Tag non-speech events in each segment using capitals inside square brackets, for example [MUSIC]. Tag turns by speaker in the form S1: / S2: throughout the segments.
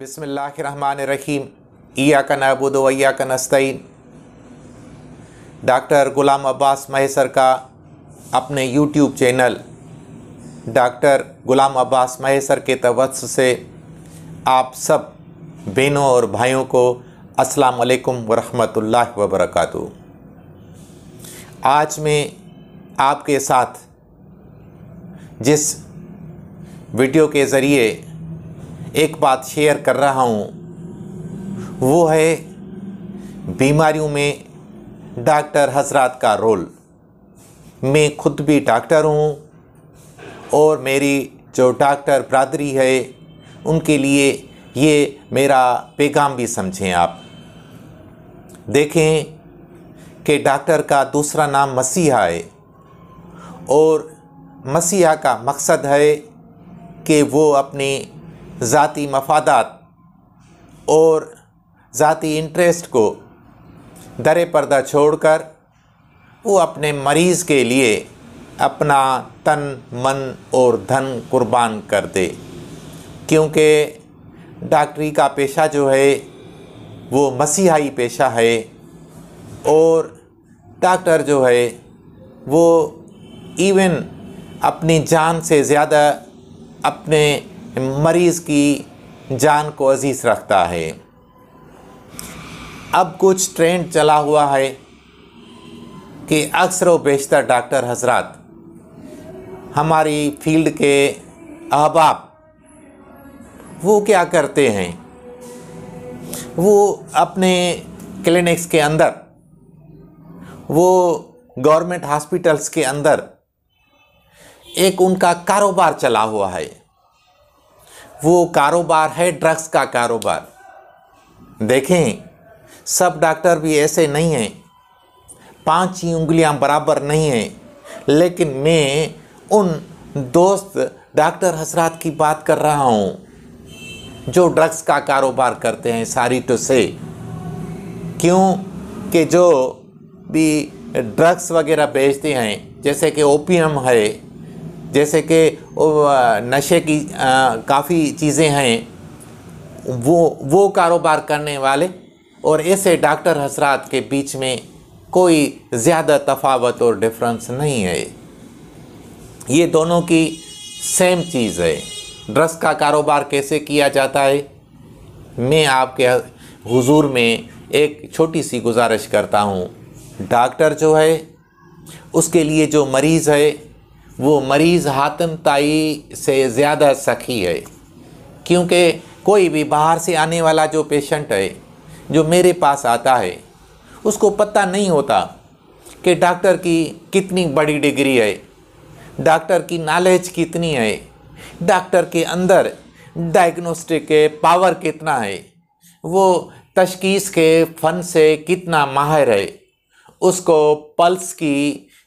S1: बिसमीम ईया का नबुदो वैया का नस्तीन डॉक्टर ग़ुलाम अब्बास महेसर का अपने YouTube channel doctor Ghulam Abbas Mahesar के तवस से आप सब बहनों और भाइयों को अस्सलाम वालेकुम व वबरकू आज मैं आपके साथ जिस वीडियो के ज़रिए एक बात शेयर कर रहा हूँ वो है बीमारियों में डॉक्टर हजरात का रोल मैं खुद भी डॉक्टर हूँ और मेरी जो डॉक्टर बरदरी है उनके लिए ये मेरा पैगाम भी समझें आप देखें कि डॉक्टर का दूसरा नाम मसीहा है और मसीहा का मकसद है कि वो अपने ज़ाती मफादात और ज़ाती इंटरेस्ट को दर पर्दा छोड़कर वो अपने मरीज़ के लिए अपना तन मन और धन कुर्बान कर दे क्योंकि डॉक्टरी का पेशा जो है वो मसीहाई पेशा है और डॉक्टर जो है वो इवन अपनी जान से ज़्यादा अपने मरीज़ की जान को अजीज़ रखता है अब कुछ ट्रेंड चला हुआ है कि अक्सर व बेशतर डॉक्टर हजरत हमारी फील्ड के अहबाब वो क्या करते हैं वो अपने क्लिनिक्स के अंदर वो गवर्नमेंट हॉस्पिटल्स के अंदर एक उनका कारोबार चला हुआ है वो कारोबार है ड्रग्स का कारोबार देखें सब डॉक्टर भी ऐसे नहीं हैं पांच ही उंगलियां बराबर नहीं हैं लेकिन मैं उन दोस्त डॉक्टर हसरात की बात कर रहा हूं जो ड्रग्स का कारोबार करते हैं सारी तो से क्यों कि जो भी ड्रग्स वगैरह बेचते हैं जैसे कि ओपीएम है जैसे कि नशे की काफ़ी चीज़ें हैं वो वो कारोबार करने वाले और ऐसे डॉक्टर हसरात के बीच में कोई ज़्यादा तफावत और डिफरेंस नहीं है ये दोनों की सेम चीज़ है ड्रग्स का कारोबार कैसे किया जाता है मैं आपके हुजूर में एक छोटी सी गुजारिश करता हूँ डॉक्टर जो है उसके लिए जो मरीज़ है वो मरीज़ हातम ताई से ज़्यादा सखी है क्योंकि कोई भी बाहर से आने वाला जो पेशेंट है जो मेरे पास आता है उसको पता नहीं होता कि डॉक्टर की कितनी बड़ी डिग्री है डॉक्टर की नॉलेज कितनी है डॉक्टर के अंदर डायग्नोस्टिक के पावर कितना है वो तशखीस के फ़न से कितना माहिर है उसको पल्स की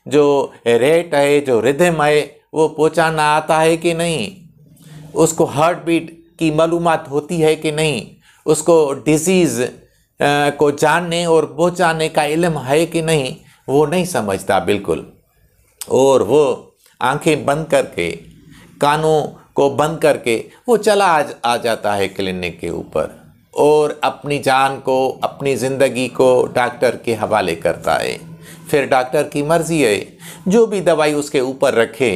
S1: जो रेट है जो रिदम है वो पहुँचाना आता है कि नहीं उसको हार्ट बीट की मालूम होती है कि नहीं उसको डिजीज़ को जानने और पहुँचाने का इलम है कि नहीं वो नहीं समझता बिल्कुल और वो आंखें बंद करके कानों को बंद करके वो चला आ, आ जाता है क्लिनिक के ऊपर और अपनी जान को अपनी ज़िंदगी को डॉक्टर के हवाले करता है फिर डॉक्टर की मर्जी है जो भी दवाई उसके ऊपर रखे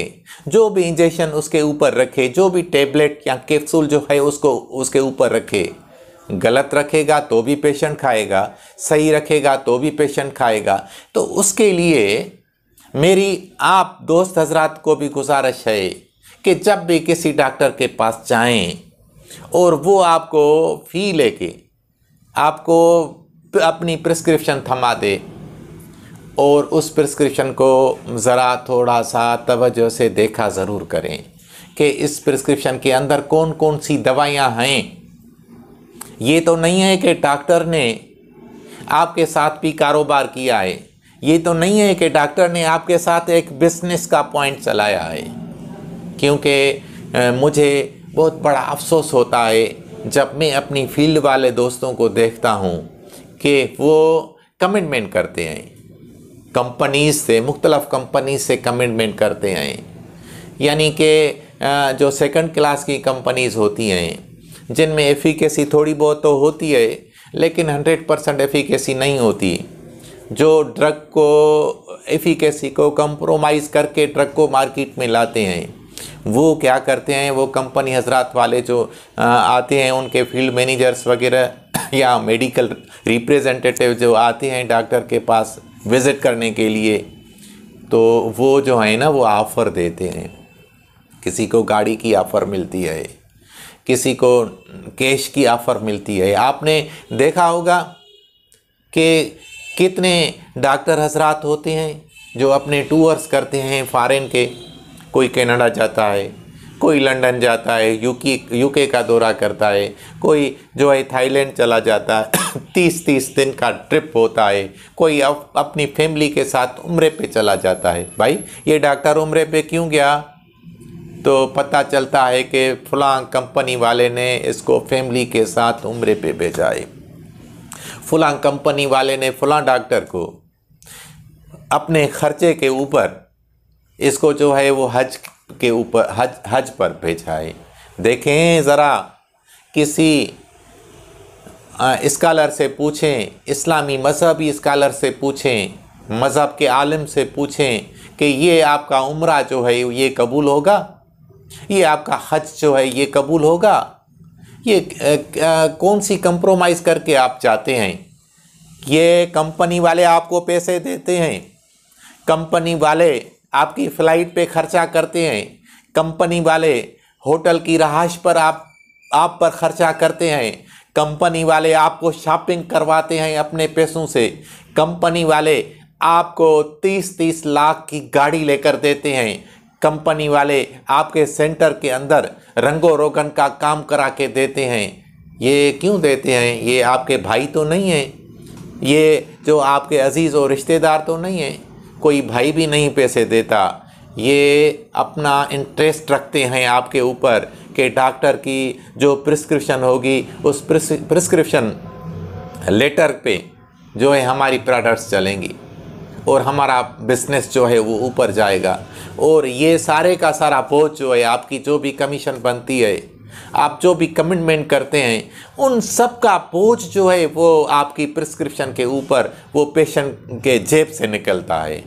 S1: जो भी इंजेक्शन उसके ऊपर रखे जो भी टेबलेट या कैप्सूल जो है उसको उसके ऊपर रखे गलत रखेगा तो भी पेशेंट खाएगा सही रखेगा तो भी पेशेंट खाएगा तो उसके लिए मेरी आप दोस्त हजरात को भी गुजारिश है कि जब भी किसी डॉक्टर के पास जाएं और वो आपको फ़ी लेके आपको अपनी प्रिस्क्रिप्शन थमा दे और उस प्रिस्क्रिप्शन को ज़रा थोड़ा सा तवज्जो से देखा ज़रूर करें कि इस प्रिस्क्रिप्शन के अंदर कौन कौन सी दवाइयाँ हैं ये तो नहीं है कि डॉक्टर ने आपके साथ भी कारोबार किया है ये तो नहीं है कि डॉक्टर ने आपके साथ एक बिज़नेस का पॉइंट चलाया है क्योंकि मुझे बहुत बड़ा अफसोस होता है जब मैं अपनी फील्ड वाले दोस्तों को देखता हूँ कि वो कमिटमेंट करते हैं कंपनीज से मुख्तलफ़ कंपनीज से कमिटमेंट करते हैं यानी कि जो सेकंड क्लास की कंपनीज़ होती हैं जिनमें एफिकेसी थोड़ी बहुत तो होती है लेकिन 100 परसेंट एफिकेसी नहीं होती जो ड्रग को एफिकेसी को कंप्रोमाइज़ करके ड्रग को मार्केट में लाते हैं वो क्या करते हैं वो कंपनी हजरात वाले जो आते हैं उनके फील्ड मैनेजर्स वगैरह या मेडिकल रिप्रेजेंटेटिव जो आते हैं डॉक्टर के पास विज़िट करने के लिए तो वो जो है ना वो ऑफ़र देते हैं किसी को गाड़ी की ऑफ़र मिलती है किसी को कैश की ऑफ़र मिलती है आपने देखा होगा कि कितने डॉक्टर हजरात होते हैं जो अपने टूर्स करते हैं फ़ारेन के कोई कनाडा जाता है कोई लंदन जाता है यूकी यूके का दौरा करता है कोई जो है थाईलैंड चला जाता है [COUGHS] तीस तीस दिन का ट्रिप होता है कोई अप, अपनी फैमिली के साथ उम्र पे चला जाता है भाई ये डॉक्टर उम्र पे क्यों गया तो पता चलता है कि फलां कंपनी वाले ने इसको फैमिली के साथ उम्र पे भेजा है फलां कंपनी वाले ने फलां डॉक्टर को अपने खर्चे के ऊपर इसको जो है वो हज के ऊपर हज हज पर भेजा है देखें ज़रा किसी इस्कालर से पूछें इस्लामी मजहबी इस्कालर से पूछें मज़हब के आलम से पूछें कि ये आपका उम्र जो है ये कबूल होगा ये आपका हज जो है ये कबूल होगा ये कौन सी कंप्रोमाइज़ करके आप चाहते हैं ये कंपनी वाले आपको पैसे देते हैं कंपनी वाले आपकी फ़्लाइट पे खर्चा करते हैं कंपनी वाले होटल की रहाइश पर आप आप पर खर्चा करते हैं कंपनी वाले आपको शॉपिंग करवाते हैं अपने पैसों से कंपनी वाले आपको तीस तीस लाख की गाड़ी लेकर देते हैं कंपनी वाले आपके सेंटर के अंदर रंगो रोगन का काम करा के देते हैं ये क्यों देते हैं ये आपके भाई तो नहीं हैं ये जो आपके अजीज़ और रिश्तेदार तो नहीं हैं कोई भाई भी नहीं पैसे देता ये अपना इंटरेस्ट रखते हैं आपके ऊपर कि डॉक्टर की जो प्रिस्क्रिप्शन होगी उस प्रिस्क्रिप्शन लेटर पे जो है हमारी प्रोडक्ट्स चलेंगी और हमारा बिजनेस जो है वो ऊपर जाएगा और ये सारे का सारा बोझ जो है आपकी जो भी कमीशन बनती है आप जो भी कमिटमेंट करते हैं उन सब का बोझ जो है वो आपकी प्रिस्क्रिप्शन के ऊपर वो पेशेंट के जेब से निकलता है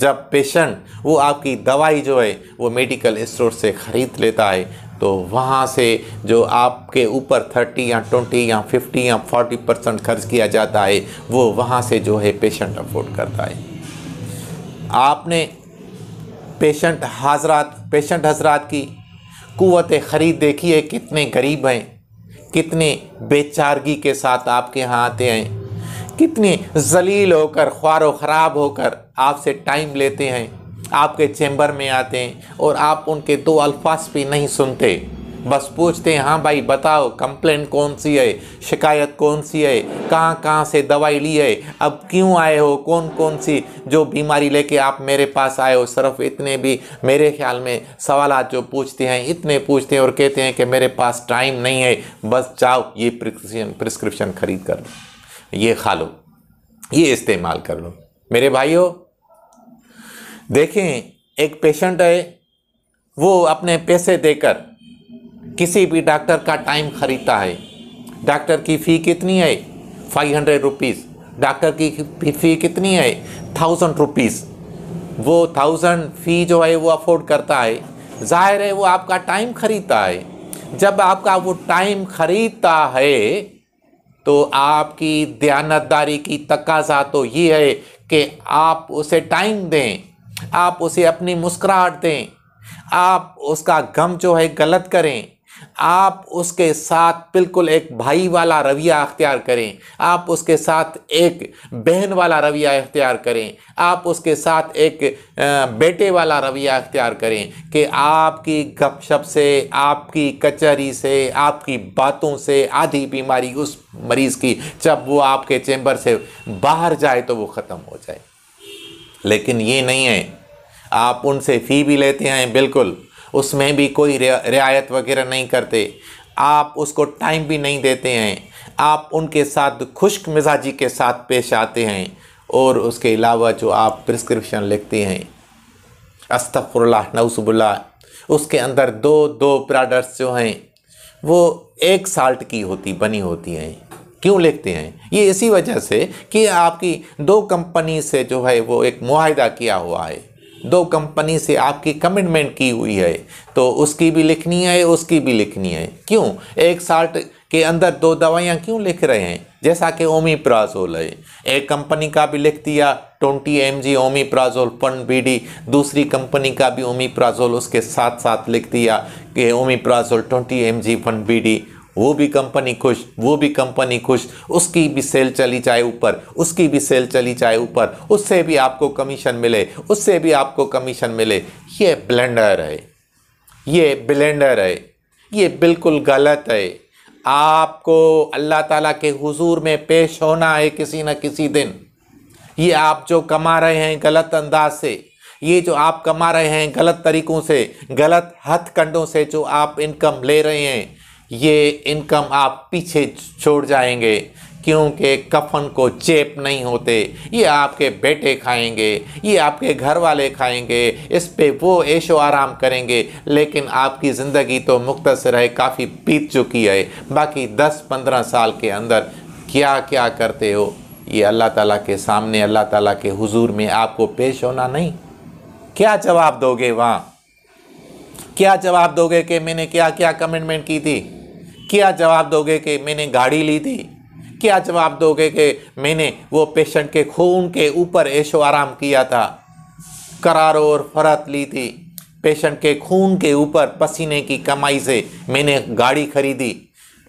S1: जब पेशेंट वो आपकी दवाई जो है वो मेडिकल स्टोर से ख़रीद लेता है तो वहाँ से जो आपके ऊपर 30 या 20 या 50 या 40 परसेंट खर्च किया जाता है वो वहाँ से जो है पेशेंट अफोर्ड करता है आपने पेशेंट हजरात पेशेंट हजरात की कुत ख़रीद देखी है कितने गरीब हैं कितने बेचारगी के साथ आपके यहाँ आते हैं कितने जलील होकर ख्वार ख़राब होकर आपसे टाइम लेते हैं आपके चैम्बर में आते हैं और आप उनके दो अल्फाज भी नहीं सुनते बस पूछते हैं हाँ भाई बताओ कंप्लेन कौन सी है शिकायत कौन सी है कहाँ कहाँ से दवाई ली है अब क्यों आए हो कौन कौन सी जो बीमारी लेके आप मेरे पास आए हो सिर्फ इतने भी मेरे ख्याल में सवाल जो पूछते हैं इतने पूछते हैं और कहते हैं कि मेरे पास टाइम नहीं है बस जाओ ये प्रिस्क्रिप्शन प्रिस्क्रिप्शन खरीद कर लो ये खा लो ये इस्तेमाल कर लो मेरे भाइयों देखें एक पेशेंट है वो अपने पैसे देकर किसी भी डॉक्टर का टाइम खरीदता है डॉक्टर की फ़ी कितनी है फाइव हंड्रेड रुपीज़ डॉक्टर की फ़ी कितनी है थाउजेंड रुपीज़ वो थाउजेंड फ़ी जो है वो अफोर्ड करता है ज़ाहिर है वो आपका टाइम खरीदता है जब आपका वो टाइम खरीदता है तो आपकी दयानतदारी की तकाजा तो ये है कि आप उसे टाइम दें आप उसे अपनी मुस्कुराहट दें आप उसका गम जो है गलत करें आप उसके साथ बिल्कुल एक भाई वाला रवैया अख्तियार करें आप उसके साथ एक बहन वाला रवैया अख्तियार करें आप उसके साथ एक बेटे वाला रवैया अख्तियार करें कि आपकी गपशप से आपकी कचहरी से आपकी बातों से आधी बीमारी उस मरीज़ की जब वो आपके चैम्बर से बाहर जाए तो वो ख़त्म हो जाए लेकिन ये नहीं है आप उनसे फ़ी भी लेते हैं बिल्कुल उसमें भी कोई रियायत वगैरह नहीं करते आप उसको टाइम भी नहीं देते हैं आप उनके साथ खुश्क मिजाजी के साथ पेश आते हैं और उसके अलावा जो आप प्रिस्क्रिप्शन लिखते हैं अस्तफ़ुल्ला नौसबुल्ला उसके अंदर दो दो प्रोडक्ट्स जो हैं वो एक साल्ट की होती बनी होती हैं क्यों लिखते हैं ये इसी वजह से कि आपकी दो कंपनी से जो है वो एक माहदा किया हुआ है दो कंपनी से आपकी कमिटमेंट की हुई है तो उसकी भी लिखनी है उसकी भी लिखनी है क्यों एक साल के अंदर दो दवाइयाँ क्यों लिख रहे हैं जैसा कि ओमीप्राजोल है एक कंपनी का भी लिख दिया ट्वेंटी एम जी ओमीप्राजोल पन बी डी दूसरी कंपनी का भी ओमीप्राजोल उसके साथ साथ लिख दिया कि ओमीप्राजोल ट्वेंटी एम जी पन बी डी वो भी कंपनी खुश वो भी कंपनी खुश उसकी भी सेल चली जाए ऊपर उसकी भी सेल चली जाए ऊपर उससे भी आपको कमीशन मिले उससे भी आपको कमीशन मिले ये ब्लेंडर है ये ब्लेंडर है ये बिल्कुल गलत है आपको अल्लाह ताला के हुजूर में पेश होना है किसी न किसी दिन ये आप जो कमा रहे हैं गलत अंदाज से ये जो आप कमा रहे हैं गलत तरीक़ों से गलत हथकंडों से जो आप इनकम ले रहे हैं ये इनकम आप पीछे छोड़ जाएंगे क्योंकि कफन को चेप नहीं होते ये आपके बेटे खाएंगे ये आपके घर वाले खाएंगे इस पे वो ऐशो आराम करेंगे लेकिन आपकी ज़िंदगी तो मुख्तर है काफ़ी बीत चुकी है बाकी 10-15 साल के अंदर क्या क्या करते हो ये अल्लाह ताला के सामने अल्लाह ताला के हुजूर में आपको पेश होना नहीं क्या जवाब दोगे वहाँ क्या जवाब दोगे कि मैंने क्या क्या कमिटमेंट की थी क्या जवाब दोगे कि मैंने गाड़ी ली थी क्या जवाब दोगे कि मैंने वो पेशेंट के खून के ऊपर ऐशो आराम किया था करार और फरत ली थी पेशेंट के खून के ऊपर पसीने की कमाई से मैंने गाड़ी खरीदी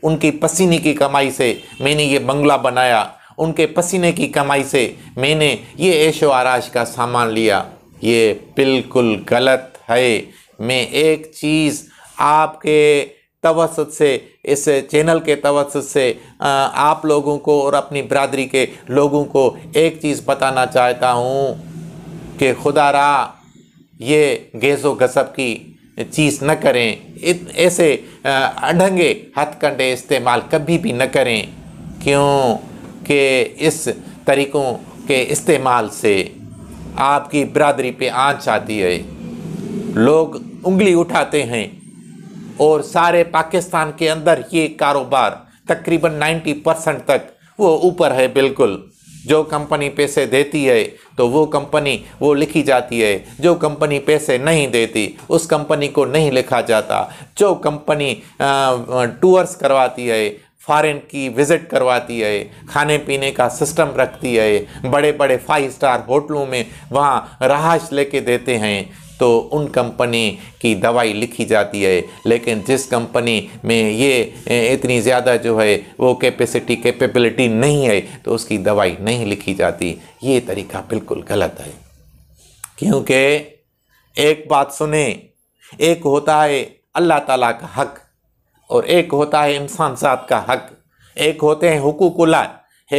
S1: उनकी पसीने की कमाई से मैंने ये बंगला बनाया उनके पसीने की कमाई से मैंने ये ऐशो आराश का सामान लिया ये बिल्कुल गलत है मैं एक चीज़ आपके तवसत से इस चैनल के तवसत से आप लोगों को और अपनी बरदरी के लोगों को एक चीज़ बताना चाहता हूँ कि खुदा रा ये गेज़ो गसब की चीज़ न करें ऐसे अढंगे हथकंडे इस्तेमाल कभी भी न करें क्यों के इस तरीक़ों के इस्तेमाल से आपकी बरदरी पे आँच आती है लोग उंगली उठाते हैं और सारे पाकिस्तान के अंदर ये कारोबार तकरीबन 90 परसेंट तक वो ऊपर है बिल्कुल जो कंपनी पैसे देती है तो वो कंपनी वो लिखी जाती है जो कंपनी पैसे नहीं देती उस कंपनी को नहीं लिखा जाता जो कंपनी टूर्स करवाती है फॉरेन की विज़िट करवाती है खाने पीने का सिस्टम रखती है बड़े बड़े फाइव स्टार होटलों में वहाँ रहाइश लेके देते हैं तो उन कंपनी की दवाई लिखी जाती है लेकिन जिस कंपनी में ये इतनी ज़्यादा जो है वो कैपेसिटी कैपेबिलिटी नहीं है तो उसकी दवाई नहीं लिखी जाती ये तरीका बिल्कुल गलत है क्योंकि एक बात सुने एक होता है अल्लाह ताला का हक और एक होता है इंसान साथ का हक एक होते हैं हुकूकुला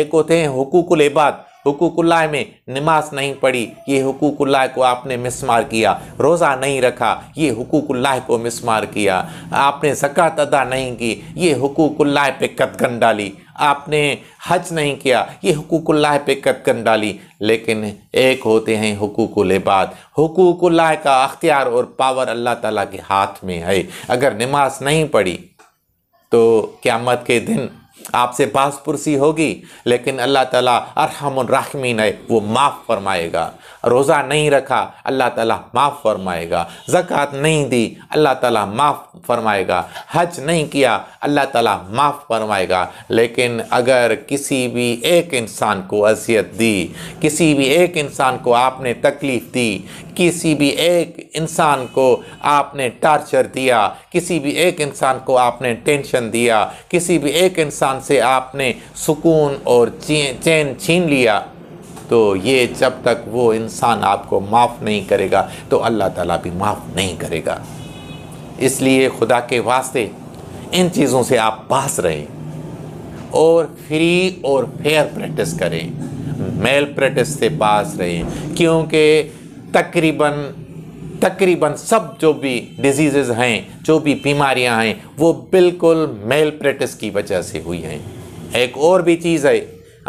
S1: एक होते हैं हुकूक इबाद हुकूकुल्लाह में नमाज नहीं पढ़ी ये हुकूकुल्लाह को आपने मिसमार किया रोज़ा नहीं रखा ये हुकूकुल्लाह को मिसमार किया आपने जक़ात अदा नहीं की ये हुकूकुल्लाह पे कदकन डाली आपने हज नहीं किया ये हुकूकुल्लाह पे कतकन डाली लेकिन एक होते हैं हकूकुल इबाद हकूकुल्लाह का अख्तियार और पावर अल्लाह ताला के हाथ में है अगर नमाज नहीं पढ़ी तो क़्यामत के दिन आपसे बासपुरसी होगी लेकिन अल्लाह ताला अरहमन राहमीन है वो माफ़ फरमाएगा रोज़ा नहीं रखा अल्लाह ताला माफ़ फरमाएगा ज़क़़त नहीं दी अल्लाह ताला माफ़ फरमाएगा हज नहीं किया अल्लाह ताला माफ़ फरमाएगा लेकिन अगर किसी भी एक इंसान को अजियत दी किसी भी एक इंसान को आपने तकलीफ़ दी किसी भी एक इंसान को आपने टार्चर दिया किसी भी एक इंसान को आपने टेंशन दिया किसी भी एक इंसान से आपने सुकून और चैन छीन लिया तो ये जब तक वो इंसान आपको माफ़ नहीं करेगा तो अल्लाह ताला भी माफ़ नहीं करेगा इसलिए खुदा के वास्ते इन चीज़ों से आप पास रहें और फ्री और फेयर प्रैक्टिस करें मेल प्रैक्टिस से पास रहें क्योंकि तकरीबन तकरीबन सब जो भी डिजीज़ हैं जो भी बीमारियां हैं वो बिल्कुल मेल प्रैक्टिस की वजह से हुई हैं एक और भी चीज़ है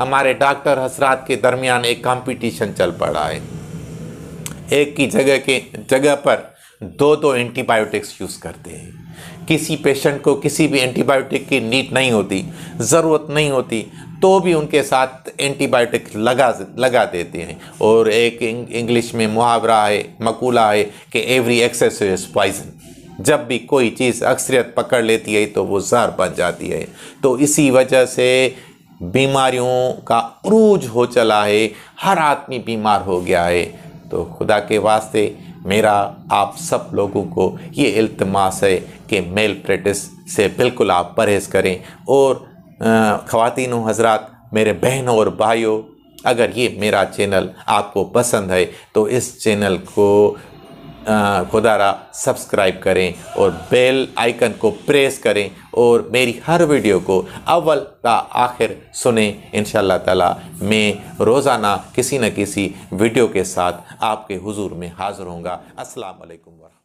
S1: हमारे डॉक्टर हसरात के दरमियान एक कंपटीशन चल पड़ा है एक की जगह के जगह पर दो दो एंटीबायोटिक्स यूज़ करते हैं किसी पेशेंट को किसी भी एंटीबायोटिक की नीड नहीं होती ज़रूरत नहीं होती तो भी उनके साथ एंटीबायोटिक लगा लगा देते हैं और एक इंग्लिश में मुहावरा है मकूला है कि एवरी एक्सेस इज पॉइजन जब भी कोई चीज़ अक्सरियत पकड़ लेती है तो वो ज़हर बन जाती है तो इसी वजह से बीमारियों का उरूज हो चला है हर आदमी बीमार हो गया है तो खुदा के वास्ते मेरा आप सब लोगों को ये इल्तमास है कि मेल प्रेटिस से बिल्कुल आप परहेज़ करें और ख़वातिन हजरात मेरे बहनों और भाइयों अगर ये मेरा चैनल आपको पसंद है तो इस चैनल को खुदारा सब्सक्राइब करें और बेल आइकन को प्रेस करें और मेरी हर वीडियो को अव्वल का आखिर सुने इन ताला मैं रोज़ाना किसी न किसी वीडियो के साथ आपके हुजूर में हाज़िर होंगे असलकम वरह